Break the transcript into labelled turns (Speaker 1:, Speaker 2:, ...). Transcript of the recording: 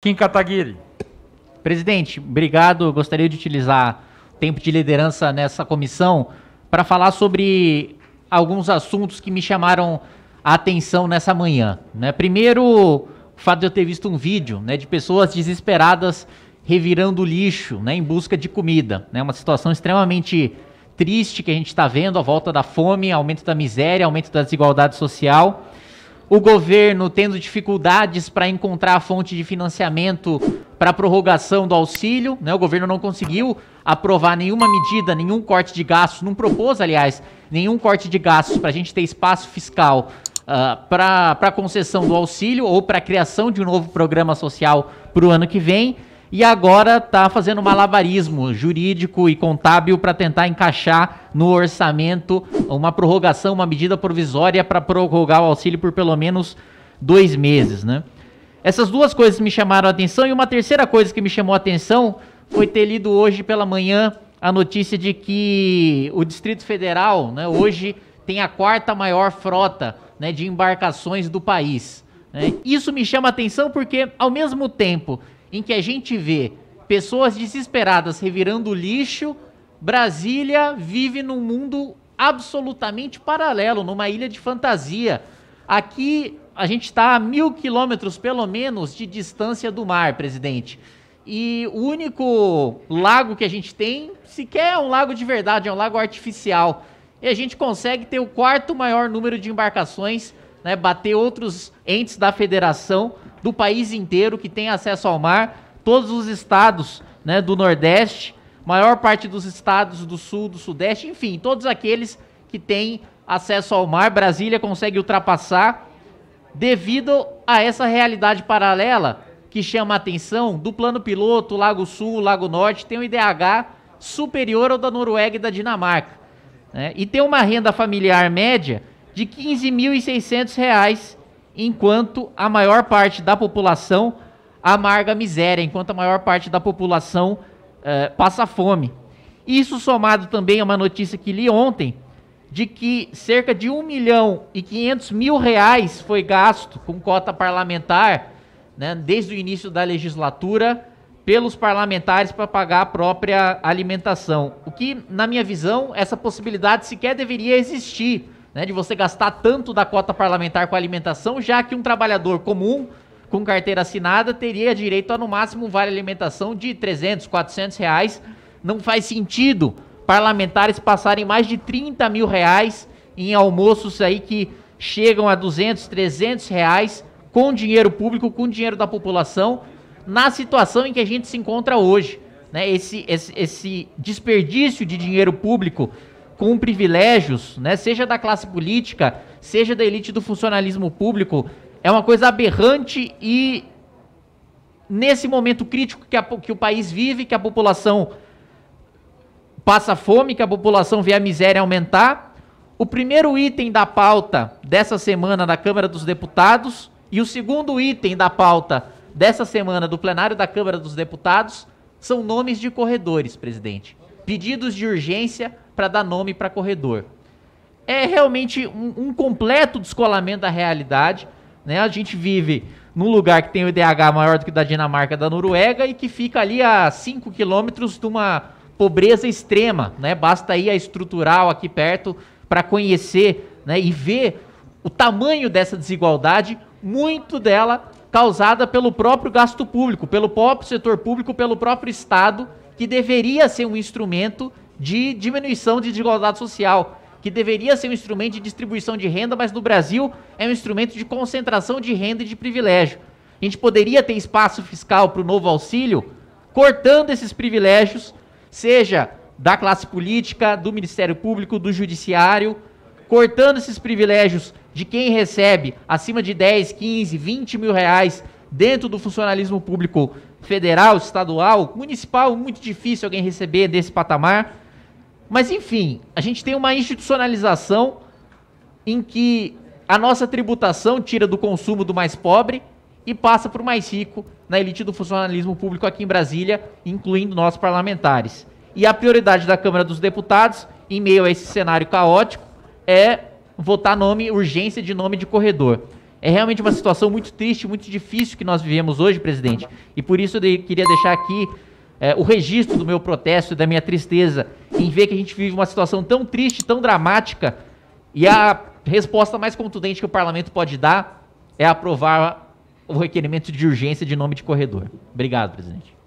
Speaker 1: Kim Kataguiri. Presidente, obrigado. Gostaria de utilizar o tempo de liderança nessa comissão para falar sobre alguns assuntos que me chamaram a atenção nessa manhã. Né? Primeiro, o fato de eu ter visto um vídeo né, de pessoas desesperadas revirando lixo né, em busca de comida. Né? Uma situação extremamente triste que a gente está vendo, a volta da fome, aumento da miséria, aumento da desigualdade social o governo tendo dificuldades para encontrar a fonte de financiamento para prorrogação do auxílio, né? O governo não conseguiu aprovar nenhuma medida, nenhum corte de gastos, não propôs, aliás, nenhum corte de gastos para a gente ter espaço fiscal uh, ah, para concessão do auxílio ou para a criação de um novo programa social para o ano que vem e agora está fazendo malabarismo jurídico e contábil para tentar encaixar no orçamento uma prorrogação, uma medida provisória para prorrogar o auxílio por pelo menos dois meses, né? Essas duas coisas me chamaram a atenção e uma terceira coisa que me chamou a atenção foi ter lido hoje pela manhã a notícia de que o Distrito Federal, né, hoje tem a quarta maior frota né, de embarcações do país. Né? Isso me chama a atenção porque, ao mesmo tempo em que a gente vê pessoas desesperadas revirando lixo, Brasília vive num mundo absolutamente paralelo, numa ilha de fantasia. Aqui a gente está a mil quilômetros, pelo menos, de distância do mar, presidente. E o único lago que a gente tem sequer é um lago de verdade, é um lago artificial. E a gente consegue ter o quarto maior número de embarcações, né, bater outros entes da federação do país inteiro que tem acesso ao mar, todos os estados né, do Nordeste, maior parte dos estados do Sul, do Sudeste, enfim, todos aqueles que têm acesso ao mar. Brasília consegue ultrapassar devido a essa realidade paralela que chama a atenção do plano piloto, Lago Sul, Lago Norte, tem um IDH superior ao da Noruega e da Dinamarca. Né? E tem uma renda familiar média de R$ 15.600 enquanto a maior parte da população amarga miséria, enquanto a maior parte da população eh, passa fome. Isso somado também a uma notícia que li ontem, de que cerca de 1 milhão e 500 mil reais foi gasto com cota parlamentar, né, desde o início da legislatura, pelos parlamentares para pagar a própria alimentação. O que, na minha visão, essa possibilidade sequer deveria existir né, de você gastar tanto da cota parlamentar com alimentação, já que um trabalhador comum com carteira assinada teria direito a no máximo um vale alimentação de 300, 400 reais. Não faz sentido parlamentares passarem mais de 30 mil reais em almoços aí que chegam a 200, 300 reais com dinheiro público, com dinheiro da população, na situação em que a gente se encontra hoje. Né? Esse, esse, esse desperdício de dinheiro público com privilégios, né, seja da classe política, seja da elite do funcionalismo público, é uma coisa aberrante e nesse momento crítico que, a, que o país vive, que a população passa fome, que a população vê a miséria aumentar, o primeiro item da pauta dessa semana da Câmara dos Deputados e o segundo item da pauta dessa semana do plenário da Câmara dos Deputados são nomes de corredores, presidente. Pedidos de urgência para dar nome para corredor. É realmente um, um, completo descolamento da realidade. Né? A gente vive num lugar que tem o IDH maior do que o da Dinamarca, da Noruega, e que fica ali a 5 quilômetros de uma pobreza extrema. Né? Basta ir a estrutural aqui perto para conhecer né? e ver o tamanho dessa desigualdade, muito dela causada pelo próprio gasto público, pelo próprio setor público, pelo próprio Estado, que deveria ser um instrumento de diminuição de desigualdade social, que deveria ser um instrumento de distribuição de renda, mas no Brasil é um instrumento de concentração de renda e de privilégio. A gente poderia ter espaço fiscal para o novo auxílio, cortando esses privilégios, seja da classe política, do Ministério Público, do Judiciário, cortando esses privilégios de quem recebe acima de 10, 15, 20 mil reais dentro do funcionalismo público federal, estadual, municipal, muito difícil alguém receber desse patamar mas, enfim, a gente tem uma institucionalização em que a nossa tributação tira do consumo do mais pobre e passa para o mais rico na elite do funcionalismo público aqui em Brasília, incluindo nós parlamentares. E a prioridade da Câmara dos Deputados, em meio a esse cenário caótico, é votar nome, urgência de nome de corredor. É realmente uma situação muito triste, muito difícil que nós vivemos hoje, presidente. E por isso eu queria deixar aqui é, o registro do meu protesto e da minha tristeza em ver que a gente vive uma situação tão triste, tão dramática, e a resposta mais contundente que o parlamento pode dar é aprovar o requerimento de urgência de nome de corredor. Obrigado, presidente.